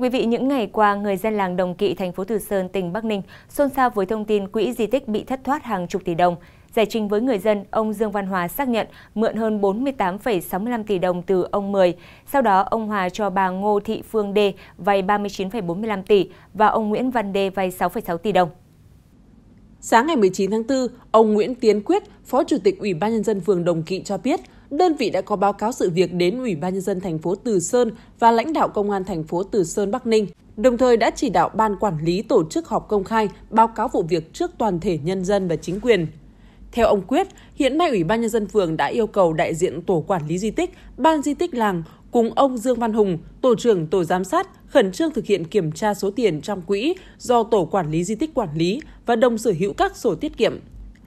quý vị, những ngày qua, người dân làng Đồng Kỵ, thành phố Từ Sơn, tỉnh Bắc Ninh xôn xao với thông tin quỹ di tích bị thất thoát hàng chục tỷ đồng. Giải trình với người dân, ông Dương Văn Hòa xác nhận mượn hơn 48,65 tỷ đồng từ ông Mười. Sau đó, ông Hòa cho bà Ngô Thị Phương Đê vay 39,45 tỷ và ông Nguyễn Văn Đê vay 6,6 tỷ đồng. Sáng ngày 19 tháng 4, ông Nguyễn Tiến Quyết, Phó Chủ tịch Ủy ban Nhân dân phường Đồng Kỵ cho biết, đơn vị đã có báo cáo sự việc đến Ủy ban nhân dân thành phố Từ Sơn và lãnh đạo công an thành phố Từ Sơn Bắc Ninh, đồng thời đã chỉ đạo ban quản lý tổ chức họp công khai báo cáo vụ việc trước toàn thể nhân dân và chính quyền. Theo ông Quyết, hiện nay Ủy ban nhân dân phường đã yêu cầu đại diện tổ quản lý di tích, ban di tích làng cùng ông Dương Văn Hùng, tổ trưởng tổ giám sát khẩn trương thực hiện kiểm tra số tiền trong quỹ do tổ quản lý di tích quản lý và đồng sở hữu các sổ tiết kiệm.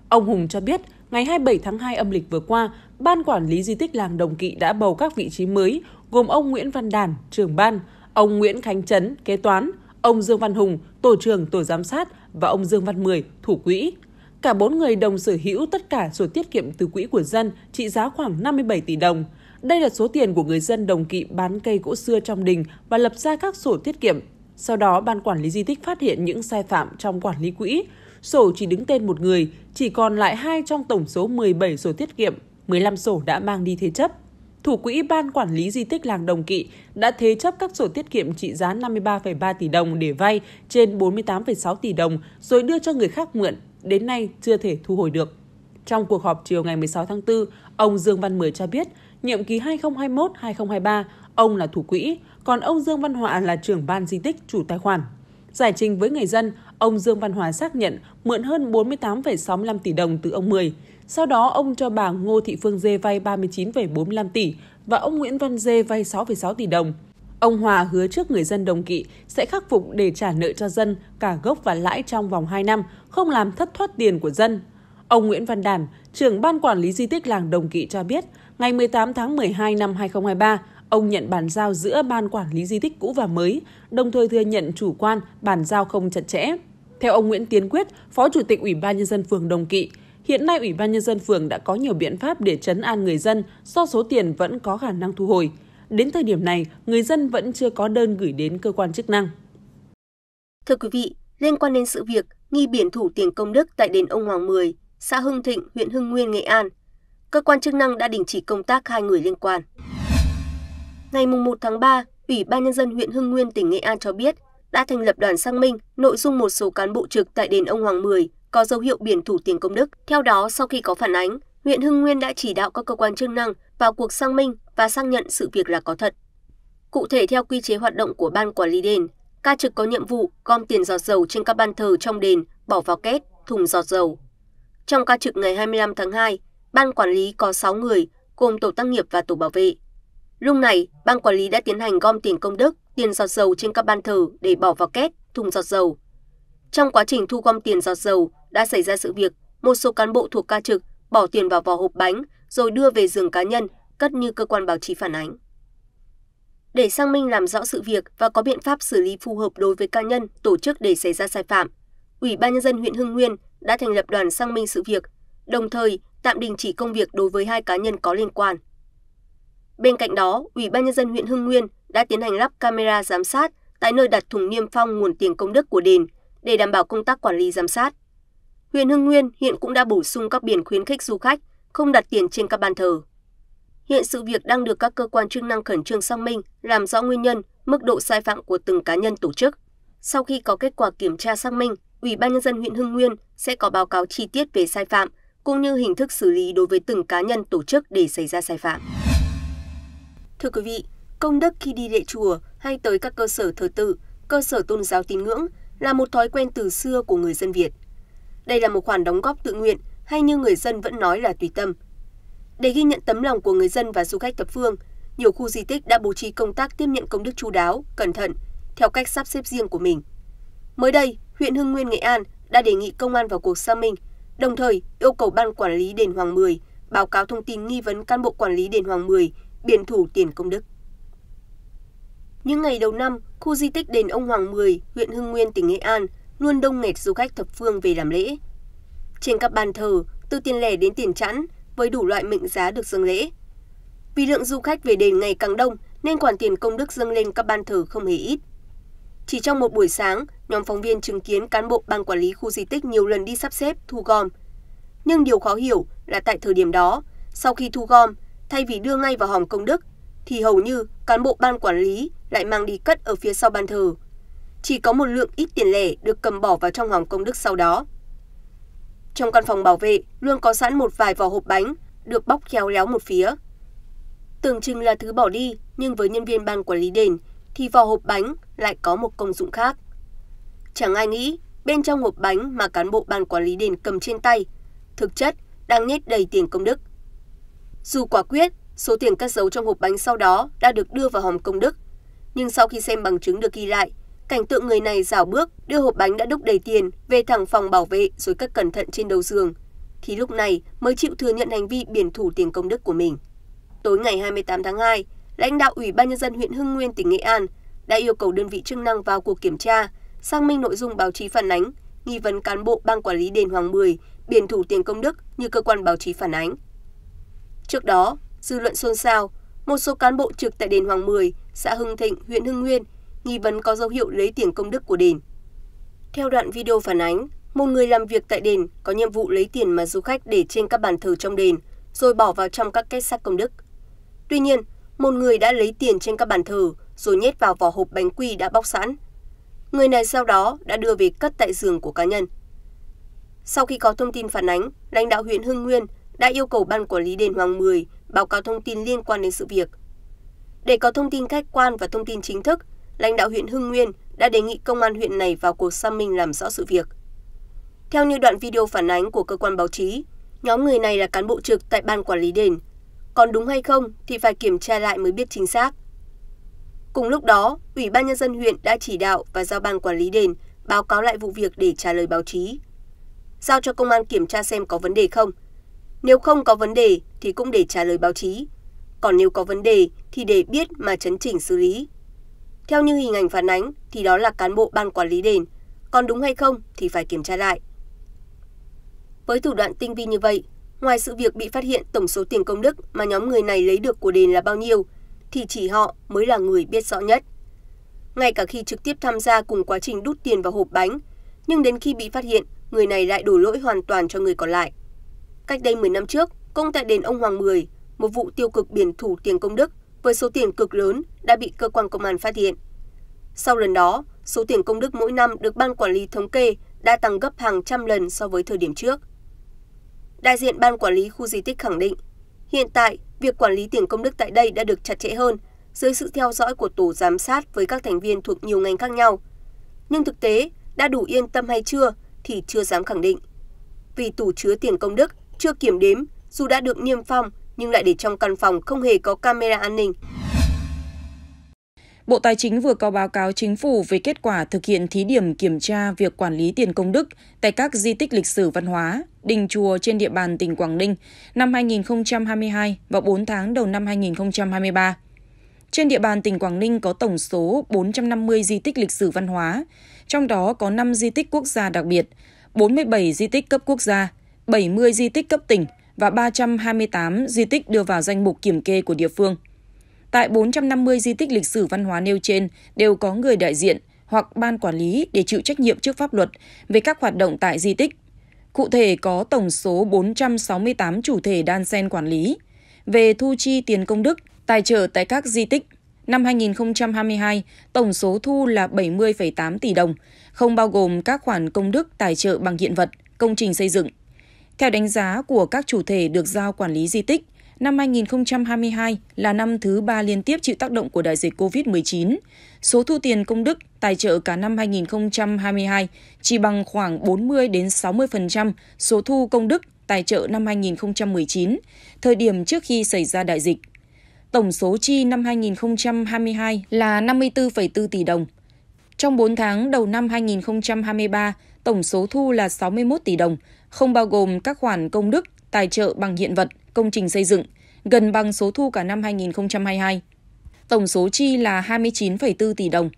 Ông Hùng cho biết, ngày 27 tháng 2 âm lịch vừa qua, Ban Quản lý Di tích Làng Đồng Kỵ đã bầu các vị trí mới gồm ông Nguyễn Văn Đàn, trưởng ban, ông Nguyễn Khánh Trấn, kế toán, ông Dương Văn Hùng, tổ trưởng tổ giám sát và ông Dương Văn Mười, thủ quỹ. Cả bốn người đồng sở hữu tất cả sổ tiết kiệm từ quỹ của dân trị giá khoảng 57 tỷ đồng. Đây là số tiền của người dân đồng kỵ bán cây gỗ xưa trong đình và lập ra các sổ tiết kiệm. Sau đó, Ban Quản lý Di tích phát hiện những sai phạm trong quản lý quỹ. Sổ chỉ đứng tên một người, chỉ còn lại hai trong tổng số 17 sổ tiết kiệm 15 sổ đã mang đi thế chấp. Thủ quỹ Ban Quản lý Di tích Làng Đồng Kỵ đã thế chấp các sổ tiết kiệm trị giá 53,3 tỷ đồng để vay trên 48,6 tỷ đồng rồi đưa cho người khác mượn, đến nay chưa thể thu hồi được. Trong cuộc họp chiều ngày 16 tháng 4, ông Dương Văn Mười cho biết, nhiệm kỳ 2021-2023, ông là thủ quỹ, còn ông Dương Văn Hòa là trưởng ban di tích chủ tài khoản. Giải trình với người dân, ông Dương Văn Hòa xác nhận mượn hơn 48,65 tỷ đồng từ ông Mười. Sau đó, ông cho bà Ngô Thị Phương Dê vay 39,45 tỷ và ông Nguyễn Văn Dê vay 6,6 tỷ đồng. Ông Hòa hứa trước người dân đồng kỵ sẽ khắc phục để trả nợ cho dân cả gốc và lãi trong vòng 2 năm, không làm thất thoát tiền của dân. Ông Nguyễn Văn Đản, trưởng ban quản lý di tích làng Đồng Kỵ cho biết, ngày 18 tháng 12 năm 2023, ông nhận bàn giao giữa ban quản lý di tích cũ và mới, đồng thời thừa nhận chủ quan bàn giao không chặt chẽ. Theo ông Nguyễn Tiến Quyết, Phó Chủ tịch Ủy ban nhân dân phường Đồng Kỵ, Hiện nay, Ủy ban Nhân dân phường đã có nhiều biện pháp để chấn an người dân do số tiền vẫn có khả năng thu hồi. Đến thời điểm này, người dân vẫn chưa có đơn gửi đến cơ quan chức năng. Thưa quý vị, liên quan đến sự việc nghi biển thủ tiền công đức tại đền ông Hoàng Mười, xã Hưng Thịnh, huyện Hưng Nguyên, Nghệ An, cơ quan chức năng đã đình chỉ công tác hai người liên quan. Ngày 1 tháng 3, Ủy ban Nhân dân huyện Hưng Nguyên, tỉnh Nghệ An cho biết đã thành lập đoàn xác minh nội dung một số cán bộ trực tại đền ông Hoàng Mười có dấu hiệu biển thủ tiền công đức. Theo đó, sau khi có phản ánh, huyện Hưng Nguyên đã chỉ đạo các cơ quan chức năng vào cuộc xác minh và xác nhận sự việc là có thật. Cụ thể theo quy chế hoạt động của ban quản lý đền, ca trực có nhiệm vụ gom tiền giọt dầu trên các ban thờ trong đền bỏ vào két, thùng giọt dầu. Trong ca trực ngày 25 tháng 2, ban quản lý có 6 người, gồm tổ tăng nghiệp và tổ bảo vệ. Lúc này, ban quản lý đã tiến hành gom tiền công đức, tiền giọt dầu trên các ban thờ để bỏ vào két, thùng giọt dầu. Trong quá trình thu gom tiền giọt dầu, đã xảy ra sự việc một số cán bộ thuộc ca trực bỏ tiền vào vỏ hộp bánh rồi đưa về giường cá nhân cất như cơ quan báo chí phản ánh để sang minh làm rõ sự việc và có biện pháp xử lý phù hợp đối với cá nhân tổ chức để xảy ra sai phạm ủy ban nhân dân huyện hưng nguyên đã thành lập đoàn sang minh sự việc đồng thời tạm đình chỉ công việc đối với hai cá nhân có liên quan bên cạnh đó ủy ban nhân dân huyện hưng nguyên đã tiến hành lắp camera giám sát tại nơi đặt thùng niêm phong nguồn tiền công đức của đền để đảm bảo công tác quản lý giám sát huyện Hưng Nguyên hiện cũng đã bổ sung các biển khuyến khích du khách không đặt tiền trên các bàn thờ. Hiện sự việc đang được các cơ quan chức năng khẩn trương xác minh, làm rõ nguyên nhân, mức độ sai phạm của từng cá nhân tổ chức. Sau khi có kết quả kiểm tra xác minh, Ủy ban nhân dân huyện Hưng Nguyên sẽ có báo cáo chi tiết về sai phạm cũng như hình thức xử lý đối với từng cá nhân tổ chức để xảy ra sai phạm. Thưa quý vị, công đức khi đi lễ chùa hay tới các cơ sở thờ tự, cơ sở tôn giáo tín ngưỡng là một thói quen từ xưa của người dân Việt. Đây là một khoản đóng góp tự nguyện hay như người dân vẫn nói là tùy tâm. Để ghi nhận tấm lòng của người dân và du khách thập phương, nhiều khu di tích đã bố trí công tác tiếp nhận công đức chú đáo, cẩn thận, theo cách sắp xếp riêng của mình. Mới đây, huyện Hưng Nguyên Nghệ An đã đề nghị công an vào cuộc xác minh, đồng thời yêu cầu ban quản lý đền Hoàng Mười báo cáo thông tin nghi vấn cán bộ quản lý đền Hoàng Mười biển thủ tiền công đức. Những ngày đầu năm, khu di tích đền ông Hoàng Mười, huyện Hưng Nguyên, tỉnh Nghệ An luôn đông nghẹt du khách thập phương về làm lễ. Trên các bàn thờ, từ tiền lẻ đến tiền chẵn, với đủ loại mệnh giá được dâng lễ. Vì lượng du khách về đền ngày càng đông nên quản tiền công đức dâng lên các ban thờ không hề ít. Chỉ trong một buổi sáng, nhóm phóng viên chứng kiến cán bộ ban quản lý khu di tích nhiều lần đi sắp xếp, thu gom. Nhưng điều khó hiểu là tại thời điểm đó, sau khi thu gom, thay vì đưa ngay vào hòm công đức, thì hầu như cán bộ ban quản lý lại mang đi cất ở phía sau ban thờ, chỉ có một lượng ít tiền lẻ được cầm bỏ vào trong hòm công đức sau đó. Trong căn phòng bảo vệ, luôn có sẵn một vài vỏ hộp bánh, được bóc khéo léo một phía. Tưởng chừng là thứ bỏ đi, nhưng với nhân viên ban quản lý đền, thì vỏ hộp bánh lại có một công dụng khác. Chẳng ai nghĩ, bên trong hộp bánh mà cán bộ ban quản lý đền cầm trên tay, thực chất đang nhét đầy tiền công đức. Dù quả quyết, số tiền cất giấu trong hộp bánh sau đó đã được đưa vào hòm công đức, nhưng sau khi xem bằng chứng được ghi lại, cảnh tượng người này rảo bước đưa hộp bánh đã đúc đầy tiền về thẳng phòng bảo vệ rồi cất cẩn thận trên đầu giường, thì lúc này mới chịu thừa nhận hành vi biển thủ tiền công đức của mình. Tối ngày 28 tháng 2, lãnh đạo Ủy ban nhân dân huyện Hưng Nguyên tỉnh Nghệ An đã yêu cầu đơn vị chức năng vào cuộc kiểm tra, xác minh nội dung báo chí phản ánh, nghi vấn cán bộ ban quản lý đền Hoàng Mười biển thủ tiền công đức như cơ quan báo chí phản ánh. Trước đó, dư luận xôn xao, một số cán bộ trực tại đền Hoàng Mười, xã Hưng Thịnh, huyện Hưng Nguyên nghi vấn có dấu hiệu lấy tiền công đức của đền. Theo đoạn video phản ánh, một người làm việc tại đền có nhiệm vụ lấy tiền mà du khách để trên các bàn thờ trong đền, rồi bỏ vào trong các kết sắt công đức. Tuy nhiên, một người đã lấy tiền trên các bàn thờ rồi nhét vào vỏ hộp bánh quy đã bóc sẵn. Người này sau đó đã đưa về cất tại giường của cá nhân. Sau khi có thông tin phản ánh, lãnh đạo huyện Hưng Nguyên đã yêu cầu ban quản lý đền Hoàng Mười báo cáo thông tin liên quan đến sự việc. Để có thông tin khách quan và thông tin chính thức, lãnh đạo huyện Hưng Nguyên đã đề nghị công an huyện này vào cuộc xác minh làm rõ sự việc. Theo như đoạn video phản ánh của cơ quan báo chí, nhóm người này là cán bộ trực tại ban quản lý đền. Còn đúng hay không thì phải kiểm tra lại mới biết chính xác. Cùng lúc đó, Ủy ban Nhân dân huyện đã chỉ đạo và giao ban quản lý đền báo cáo lại vụ việc để trả lời báo chí. Giao cho công an kiểm tra xem có vấn đề không. Nếu không có vấn đề thì cũng để trả lời báo chí. Còn nếu có vấn đề thì để biết mà chấn chỉnh xử lý. Theo như hình ảnh phản ánh thì đó là cán bộ ban quản lý đền, còn đúng hay không thì phải kiểm tra lại. Với thủ đoạn tinh vi như vậy, ngoài sự việc bị phát hiện tổng số tiền công đức mà nhóm người này lấy được của đền là bao nhiêu, thì chỉ họ mới là người biết rõ nhất. Ngay cả khi trực tiếp tham gia cùng quá trình đút tiền vào hộp bánh, nhưng đến khi bị phát hiện, người này lại đổ lỗi hoàn toàn cho người còn lại. Cách đây 10 năm trước, cũng tại đền ông Hoàng Mười, một vụ tiêu cực biển thủ tiền công đức với số tiền cực lớn đã bị cơ quan công an phát hiện. Sau lần đó, số tiền công đức mỗi năm được ban quản lý thống kê đã tăng gấp hàng trăm lần so với thời điểm trước. Đại diện ban quản lý khu di tích khẳng định, hiện tại việc quản lý tiền công đức tại đây đã được chặt chẽ hơn dưới sự theo dõi của tổ giám sát với các thành viên thuộc nhiều ngành khác nhau. Nhưng thực tế, đã đủ yên tâm hay chưa thì chưa dám khẳng định. Vì tủ chứa tiền công đức chưa kiểm đếm dù đã được niêm phong nhưng lại để trong căn phòng không hề có camera an ninh. Bộ Tài chính vừa có báo cáo chính phủ về kết quả thực hiện thí điểm kiểm tra việc quản lý tiền công đức tại các di tích lịch sử văn hóa, đình chùa trên địa bàn tỉnh Quảng Ninh năm 2022 và 4 tháng đầu năm 2023. Trên địa bàn tỉnh Quảng Ninh có tổng số 450 di tích lịch sử văn hóa, trong đó có 5 di tích quốc gia đặc biệt, 47 di tích cấp quốc gia, 70 di tích cấp tỉnh – và 328 di tích đưa vào danh mục kiểm kê của địa phương. Tại 450 di tích lịch sử văn hóa nêu trên đều có người đại diện hoặc ban quản lý để chịu trách nhiệm trước pháp luật về các hoạt động tại di tích. Cụ thể có tổng số 468 chủ thể đan sen quản lý về thu chi tiền công đức, tài trợ tại các di tích. Năm 2022, tổng số thu là 70,8 tỷ đồng, không bao gồm các khoản công đức tài trợ bằng hiện vật, công trình xây dựng, theo đánh giá của các chủ thể được giao quản lý di tích, năm 2022 là năm thứ ba liên tiếp chịu tác động của đại dịch COVID-19. Số thu tiền công đức tài trợ cả năm 2022 chỉ bằng khoảng 40 đến 60% số thu công đức tài trợ năm 2019, thời điểm trước khi xảy ra đại dịch. Tổng số chi năm 2022 là 54,4 tỷ đồng, trong 4 tháng đầu năm 2023, tổng số thu là 61 tỷ đồng, không bao gồm các khoản công đức, tài trợ bằng hiện vật, công trình xây dựng, gần bằng số thu cả năm 2022. Tổng số chi là 29,4 tỷ đồng.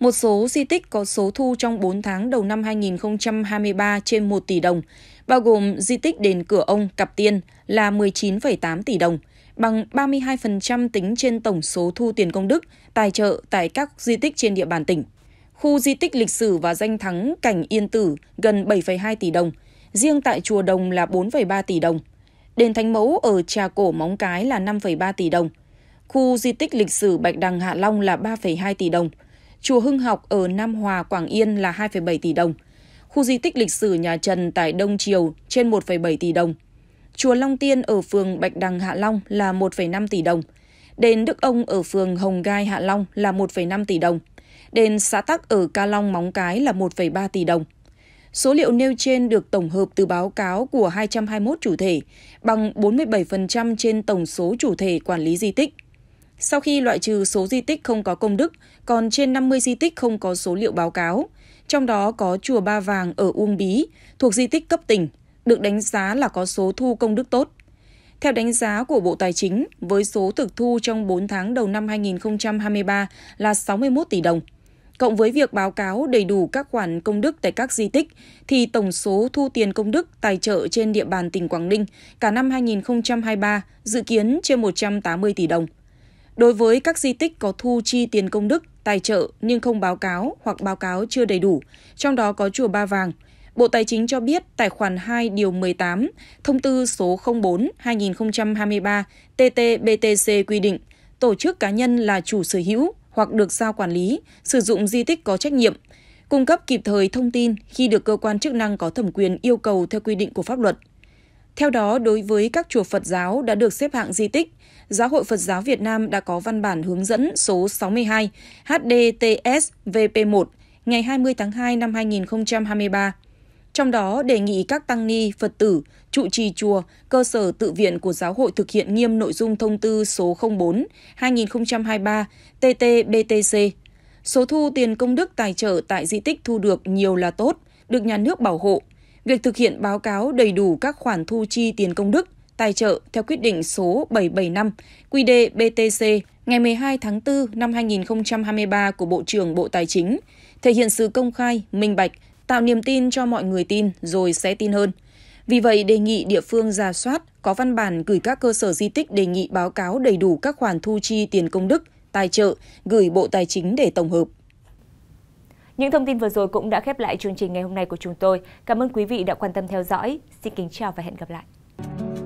Một số di tích có số thu trong 4 tháng đầu năm 2023 trên 1 tỷ đồng, bao gồm di tích đền cửa ông Cặp Tiên là 19,8 tỷ đồng, bằng 32% tính trên tổng số thu tiền công đức, tài trợ tại các di tích trên địa bàn tỉnh khu di tích lịch sử và danh thắng Cảnh Yên Tử gần 7,2 tỷ đồng, riêng tại Chùa Đồng là 4,3 tỷ đồng. Đền Thánh Mẫu ở Trà Cổ Móng Cái là 5,3 tỷ đồng. Khu di tích lịch sử Bạch Đằng Hạ Long là 3,2 tỷ đồng. Chùa Hưng Học ở Nam Hòa, Quảng Yên là 2,7 tỷ đồng. Khu di tích lịch sử nhà Trần tại Đông Triều trên 1,7 tỷ đồng. Chùa Long Tiên ở phường Bạch Đằng Hạ Long là 1,5 tỷ đồng. Đền Đức Ông ở phường Hồng Gai Hạ Long là 1,5 tỷ đồng đền xã tắc ở Ca Long Móng Cái là 1,3 tỷ đồng. Số liệu nêu trên được tổng hợp từ báo cáo của 221 chủ thể, bằng 47% trên tổng số chủ thể quản lý di tích. Sau khi loại trừ số di tích không có công đức, còn trên 50 di tích không có số liệu báo cáo, trong đó có chùa Ba Vàng ở Uông Bí, thuộc di tích cấp tỉnh, được đánh giá là có số thu công đức tốt. Theo đánh giá của Bộ Tài chính, với số thực thu trong 4 tháng đầu năm 2023 là 61 tỷ đồng, cộng với việc báo cáo đầy đủ các khoản công đức tại các di tích, thì tổng số thu tiền công đức tài trợ trên địa bàn tỉnh Quảng Ninh cả năm 2023 dự kiến trên 180 tỷ đồng. Đối với các di tích có thu chi tiền công đức, tài trợ nhưng không báo cáo hoặc báo cáo chưa đầy đủ, trong đó có Chùa Ba Vàng, Bộ Tài chính cho biết tài khoản 2 điều 18, thông tư số 04-2023 TT-BTC quy định, tổ chức cá nhân là chủ sở hữu, hoặc được giao quản lý, sử dụng di tích có trách nhiệm, cung cấp kịp thời thông tin khi được cơ quan chức năng có thẩm quyền yêu cầu theo quy định của pháp luật. Theo đó, đối với các chùa Phật giáo đã được xếp hạng di tích, Giáo hội Phật giáo Việt Nam đã có văn bản hướng dẫn số 62 HDTS VP1 ngày 20 tháng 2 năm 2023. Trong đó đề nghị các tăng ni, Phật tử trụ trì chùa, cơ sở tự viện của giáo hội thực hiện nghiêm nội dung thông tư số 04-2023-TT-BTC. Số thu tiền công đức tài trợ tại di tích thu được nhiều là tốt, được nhà nước bảo hộ. Việc thực hiện báo cáo đầy đủ các khoản thu chi tiền công đức, tài trợ theo quyết định số 775 QĐ BTC ngày 12 tháng 4 năm 2023 của Bộ trưởng Bộ Tài chính, thể hiện sự công khai, minh bạch, tạo niềm tin cho mọi người tin rồi sẽ tin hơn. Vì vậy, đề nghị địa phương ra soát, có văn bản gửi các cơ sở di tích đề nghị báo cáo đầy đủ các khoản thu chi tiền công đức, tài trợ, gửi Bộ Tài chính để tổng hợp. Những thông tin vừa rồi cũng đã khép lại chương trình ngày hôm nay của chúng tôi. Cảm ơn quý vị đã quan tâm theo dõi. Xin kính chào và hẹn gặp lại.